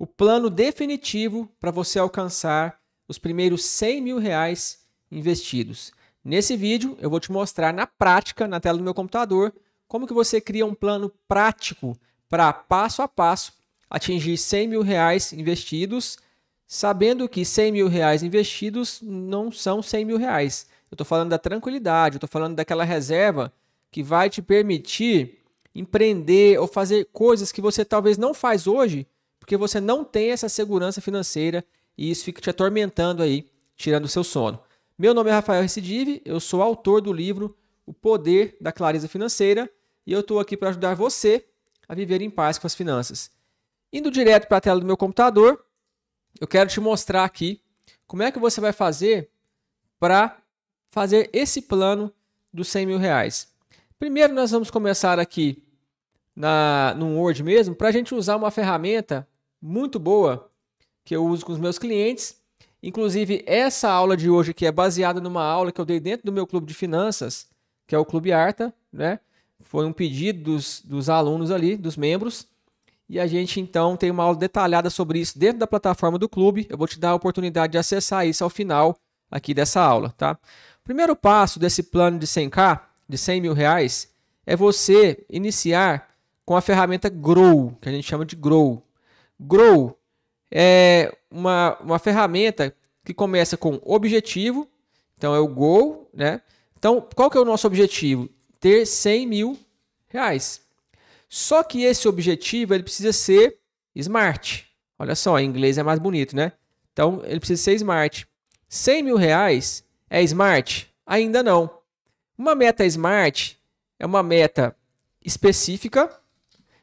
o plano definitivo para você alcançar os primeiros 100 mil reais investidos. Nesse vídeo eu vou te mostrar na prática, na tela do meu computador, como que você cria um plano prático para passo a passo atingir 100 mil reais investidos, sabendo que 100 mil reais investidos não são 100 mil reais. Eu estou falando da tranquilidade, eu estou falando daquela reserva que vai te permitir empreender ou fazer coisas que você talvez não faz hoje, porque você não tem essa segurança financeira e isso fica te atormentando aí, tirando o seu sono. Meu nome é Rafael Recidive, eu sou autor do livro O Poder da Clareza Financeira e eu estou aqui para ajudar você a viver em paz com as finanças. Indo direto para a tela do meu computador, eu quero te mostrar aqui como é que você vai fazer para fazer esse plano dos 100 mil reais. Primeiro, nós vamos começar aqui na, no Word mesmo para a gente usar uma ferramenta muito boa que eu uso com os meus clientes. Inclusive, essa aula de hoje aqui é baseada numa aula que eu dei dentro do meu clube de finanças, que é o Clube Arta, né? Foi um pedido dos, dos alunos ali, dos membros. E a gente então tem uma aula detalhada sobre isso dentro da plataforma do clube. Eu vou te dar a oportunidade de acessar isso ao final aqui dessa aula, tá? O primeiro passo desse plano de 100k, de 100 mil reais, é você iniciar com a ferramenta Grow, que a gente chama de Grow. Grow é uma, uma ferramenta que começa com objetivo, então é o goal, né? Então, qual que é o nosso objetivo? Ter 100 mil reais. Só que esse objetivo ele precisa ser smart. Olha só, em inglês é mais bonito, né? Então, ele precisa ser smart. 100 mil reais é smart? Ainda não. Uma meta smart é uma meta específica.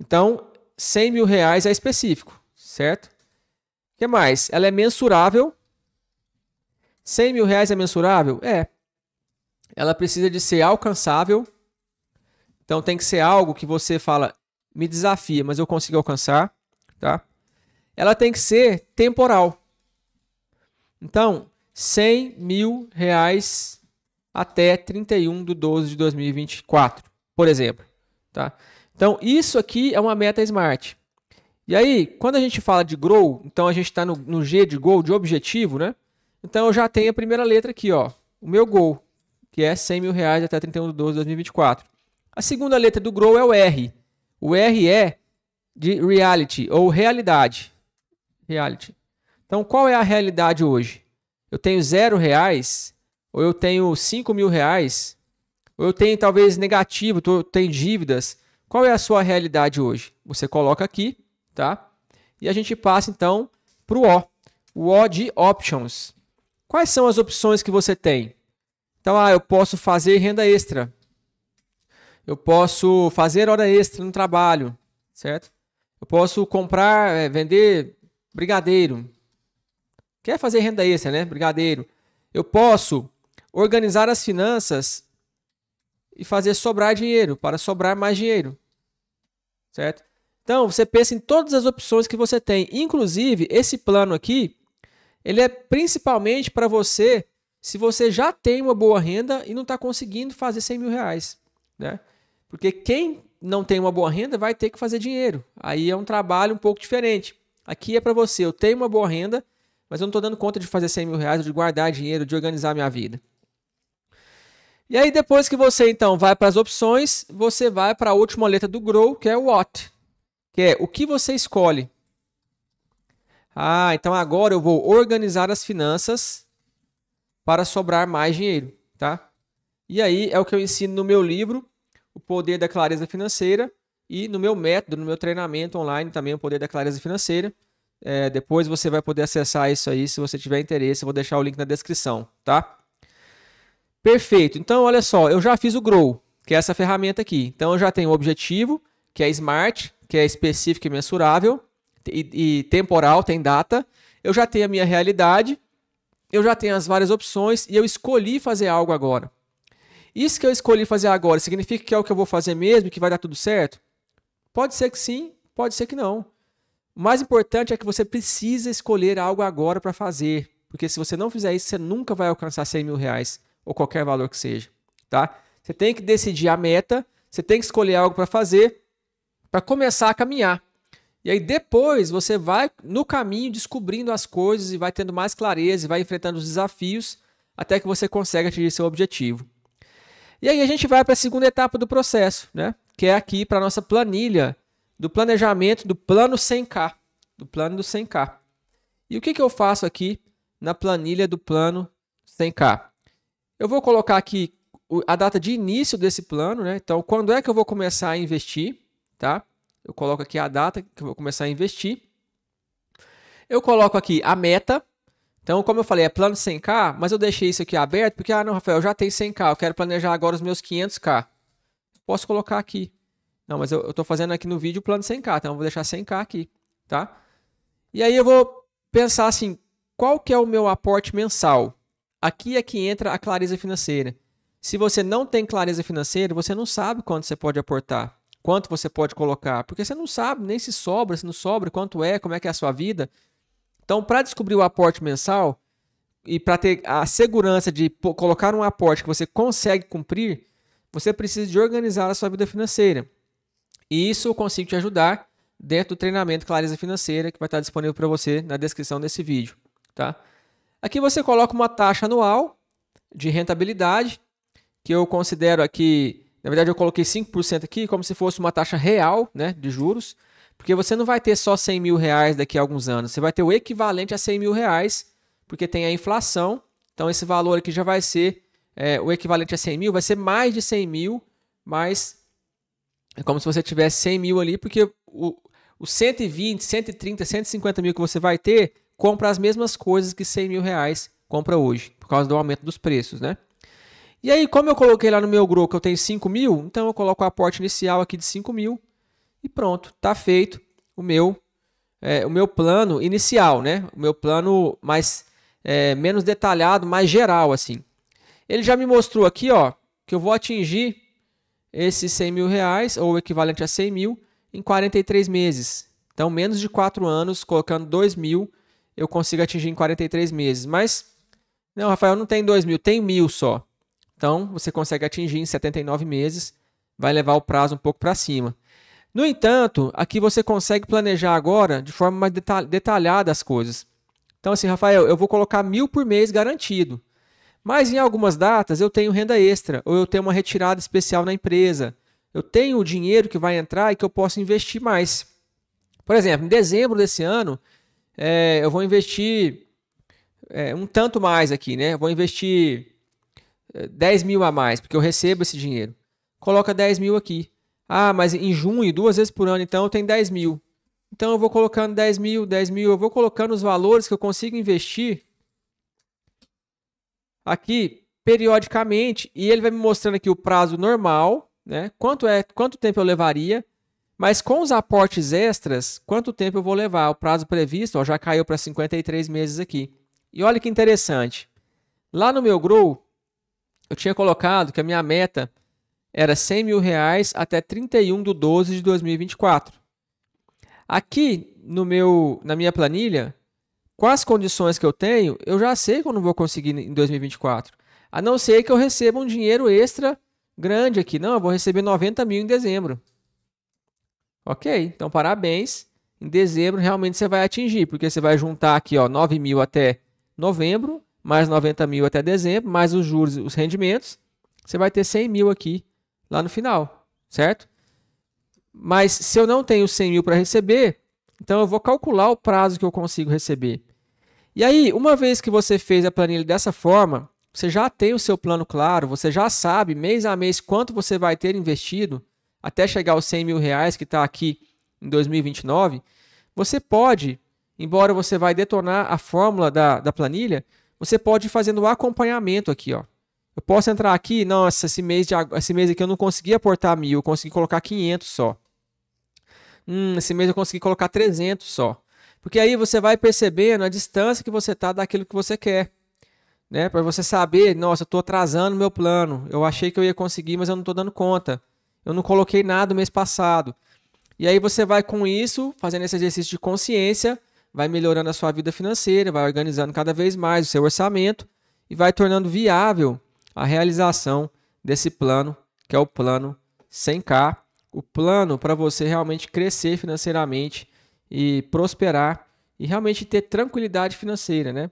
Então, 100 mil reais é específico certo? O que mais? Ela é mensurável. 100 mil reais é mensurável? É. Ela precisa de ser alcançável. Então tem que ser algo que você fala, me desafia, mas eu consigo alcançar, tá? Ela tem que ser temporal. Então, 100 mil reais até 31 de 12 de 2024, por exemplo. Tá? Então, isso aqui é uma meta smart. E aí, quando a gente fala de grow, então a gente está no, no, G de goal, de objetivo, né? Então eu já tenho a primeira letra aqui, ó. O meu goal, que é 100 mil reais até 31 de 12 de 2024. A segunda letra do grow é o R. O R é de reality ou realidade. Reality. Então qual é a realidade hoje? Eu tenho zero reais, ou eu tenho 5 mil reais, ou eu tenho talvez negativo, eu tenho dívidas. Qual é a sua realidade hoje? Você coloca aqui tá? E a gente passa então para o O, o O de options. Quais são as opções que você tem? Então, ah, eu posso fazer renda extra. Eu posso fazer hora extra no trabalho, certo? Eu posso comprar, é, vender brigadeiro. Quer fazer renda extra, né? Brigadeiro. Eu posso organizar as finanças e fazer sobrar dinheiro, para sobrar mais dinheiro. Certo? Então, você pensa em todas as opções que você tem. Inclusive, esse plano aqui, ele é principalmente para você se você já tem uma boa renda e não está conseguindo fazer 100 mil reais. Né? Porque quem não tem uma boa renda vai ter que fazer dinheiro. Aí é um trabalho um pouco diferente. Aqui é para você, eu tenho uma boa renda, mas eu não estou dando conta de fazer 100 mil reais, de guardar dinheiro, de organizar minha vida. E aí depois que você então vai para as opções, você vai para a última letra do GROW, que é o WHAT que é o que você escolhe. Ah, então agora eu vou organizar as finanças para sobrar mais dinheiro, tá? E aí é o que eu ensino no meu livro, O Poder da Clareza Financeira, e no meu método, no meu treinamento online também, O Poder da Clareza Financeira. É, depois você vai poder acessar isso aí se você tiver interesse. Eu vou deixar o link na descrição, tá? Perfeito. Então, olha só, eu já fiz o Grow, que é essa ferramenta aqui. Então, eu já tenho o objetivo, que é Smart, que é específica e mensurável, e, e temporal, tem data. Eu já tenho a minha realidade, eu já tenho as várias opções e eu escolhi fazer algo agora. Isso que eu escolhi fazer agora significa que é o que eu vou fazer mesmo, que vai dar tudo certo? Pode ser que sim, pode ser que não. O mais importante é que você precisa escolher algo agora para fazer, porque se você não fizer isso, você nunca vai alcançar 100 mil reais ou qualquer valor que seja, tá? Você tem que decidir a meta, você tem que escolher algo para fazer para começar a caminhar. E aí depois você vai no caminho descobrindo as coisas e vai tendo mais clareza e vai enfrentando os desafios até que você consegue atingir seu objetivo. E aí a gente vai para a segunda etapa do processo, né? Que é aqui para nossa planilha do planejamento do plano 100K, do plano do 100K. E o que, que eu faço aqui na planilha do plano 100K? Eu vou colocar aqui a data de início desse plano, né? Então, quando é que eu vou começar a investir? tá? Eu coloco aqui a data que eu vou começar a investir. Eu coloco aqui a meta. Então, como eu falei, é plano 100k, mas eu deixei isso aqui aberto porque, ah, não, Rafael, já tem 100k, eu quero planejar agora os meus 500k. Posso colocar aqui. Não, mas eu estou fazendo aqui no vídeo o plano 100k, então eu vou deixar 100k aqui, tá? E aí eu vou pensar assim, qual que é o meu aporte mensal? Aqui é que entra a clareza financeira. Se você não tem clareza financeira, você não sabe quanto você pode aportar quanto você pode colocar, porque você não sabe nem se sobra, se não sobra, quanto é, como é que é a sua vida. Então, para descobrir o aporte mensal e para ter a segurança de colocar um aporte que você consegue cumprir, você precisa de organizar a sua vida financeira. E isso eu consigo te ajudar dentro do treinamento Clareza Financeira, que vai estar disponível para você na descrição desse vídeo. Tá? Aqui você coloca uma taxa anual de rentabilidade, que eu considero aqui na verdade, eu coloquei 5% aqui como se fosse uma taxa real né, de juros, porque você não vai ter só 100 mil reais daqui a alguns anos, você vai ter o equivalente a 100 mil reais, porque tem a inflação, então esse valor aqui já vai ser é, o equivalente a 100 mil, vai ser mais de 100 mil, mas é como se você tivesse 100 mil ali, porque o, o 120, 130, 150 mil que você vai ter compra as mesmas coisas que 100 mil reais compra hoje, por causa do aumento dos preços, né? E aí, como eu coloquei lá no meu grupo que eu tenho 5 mil, então eu coloco o aporte inicial aqui de 5 mil e pronto, está feito o meu é, o meu plano inicial, né? O meu plano mais é, menos detalhado, mais geral, assim. Ele já me mostrou aqui, ó, que eu vou atingir esses 100 mil reais ou o equivalente a 100 mil em 43 meses. Então, menos de 4 anos, colocando 2 mil, eu consigo atingir em 43 meses. Mas, não, Rafael, não tem 2 mil, tem mil só. Então, você consegue atingir em 79 meses, vai levar o prazo um pouco para cima. No entanto, aqui você consegue planejar agora de forma mais detalhada as coisas. Então, assim, Rafael, eu vou colocar mil por mês garantido. Mas em algumas datas eu tenho renda extra, ou eu tenho uma retirada especial na empresa. Eu tenho o dinheiro que vai entrar e que eu posso investir mais. Por exemplo, em dezembro desse ano, é, eu vou investir é, um tanto mais aqui, né? Eu vou investir 10 eh, mil a mais, porque eu recebo esse dinheiro. Coloca 10 mil aqui. Ah, mas em junho, duas vezes por ano, então eu tenho 10 mil. Então eu vou colocando 10 mil, 10 mil, eu vou colocando os valores que eu consigo investir aqui periodicamente e ele vai me mostrando aqui o prazo normal, né? Quanto é, quanto tempo eu levaria, mas com os aportes extras, quanto tempo eu vou levar? O prazo previsto ó, já caiu para 53 meses aqui. E olha que interessante. Lá no meu Grow, eu tinha colocado que a minha meta era 100 mil reais até 31 de 12 de 2024. Aqui no meu, na minha planilha, quais condições que eu tenho, eu já sei que eu não vou conseguir em 2024. A não ser que eu receba um dinheiro extra grande aqui. Não, eu vou receber 90 mil em dezembro. Ok, então parabéns. Em dezembro realmente você vai atingir, porque você vai juntar aqui ó, 9 mil até novembro mais 90 mil até dezembro, mais os juros os rendimentos, você vai ter 100 mil aqui lá no final, certo? Mas se eu não tenho 100 mil para receber, então eu vou calcular o prazo que eu consigo receber. E aí, uma vez que você fez a planilha dessa forma, você já tem o seu plano claro, você já sabe mês a mês quanto você vai ter investido até chegar aos 100 mil reais que está aqui em 2029. Você pode, embora você vai detonar a fórmula da, da planilha, você pode ir fazendo o acompanhamento aqui, ó. Eu posso entrar aqui, nossa, esse mês, de, esse mês aqui eu não consegui aportar mil, eu consegui colocar 500 só. Hum, esse mês eu consegui colocar 300 só. Porque aí você vai percebendo a distância que você está daquilo que você quer. Né? Para você saber, nossa, eu estou atrasando meu plano. Eu achei que eu ia conseguir, mas eu não estou dando conta. Eu não coloquei nada no mês passado. E aí você vai com isso, fazendo esse exercício de consciência, vai melhorando a sua vida financeira, vai organizando cada vez mais o seu orçamento e vai tornando viável a realização desse plano, que é o plano 100K, o plano para você realmente crescer financeiramente e prosperar e realmente ter tranquilidade financeira, né?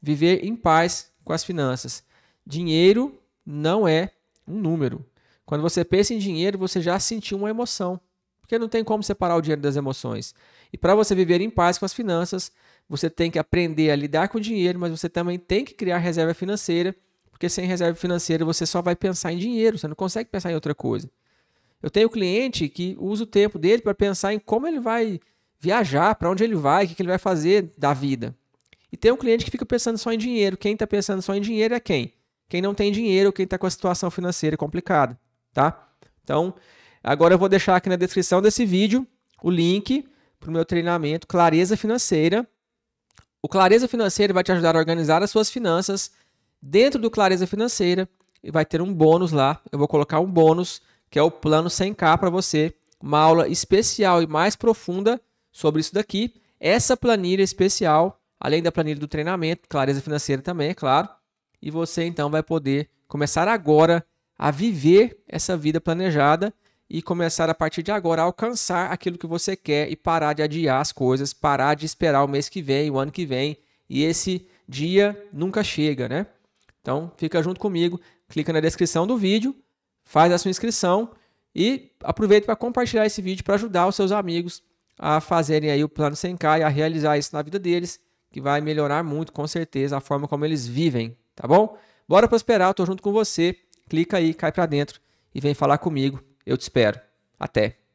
Viver em paz com as finanças. Dinheiro não é um número. Quando você pensa em dinheiro, você já sentiu uma emoção. Porque não tem como separar o dinheiro das emoções. E para você viver em paz com as finanças, você tem que aprender a lidar com o dinheiro, mas você também tem que criar reserva financeira, porque sem reserva financeira você só vai pensar em dinheiro, você não consegue pensar em outra coisa. Eu tenho cliente que usa o tempo dele para pensar em como ele vai viajar, para onde ele vai, o que ele vai fazer da vida. E tem um cliente que fica pensando só em dinheiro. Quem está pensando só em dinheiro é quem? Quem não tem dinheiro, ou quem está com a situação financeira complicada, tá? Então, Agora eu vou deixar aqui na descrição desse vídeo o link para o meu treinamento Clareza Financeira. O Clareza Financeira vai te ajudar a organizar as suas finanças dentro do Clareza Financeira e vai ter um bônus lá. Eu vou colocar um bônus que é o plano 100K para você, uma aula especial e mais profunda sobre isso daqui. Essa planilha especial, além da planilha do treinamento, clareza financeira também, é claro. E você então vai poder começar agora a viver essa vida planejada e começar a partir de agora a alcançar aquilo que você quer e parar de adiar as coisas, parar de esperar o mês que vem, o ano que vem e esse dia nunca chega, né? Então, fica junto comigo, clica na descrição do vídeo, faz a sua inscrição e aproveita para compartilhar esse vídeo para ajudar os seus amigos a fazerem aí o plano sem e a realizar isso na vida deles, que vai melhorar muito, com certeza, a forma como eles vivem, tá bom? Bora prosperar, eu tô junto com você. Clica aí, cai para dentro e vem falar comigo eu te espero. Até!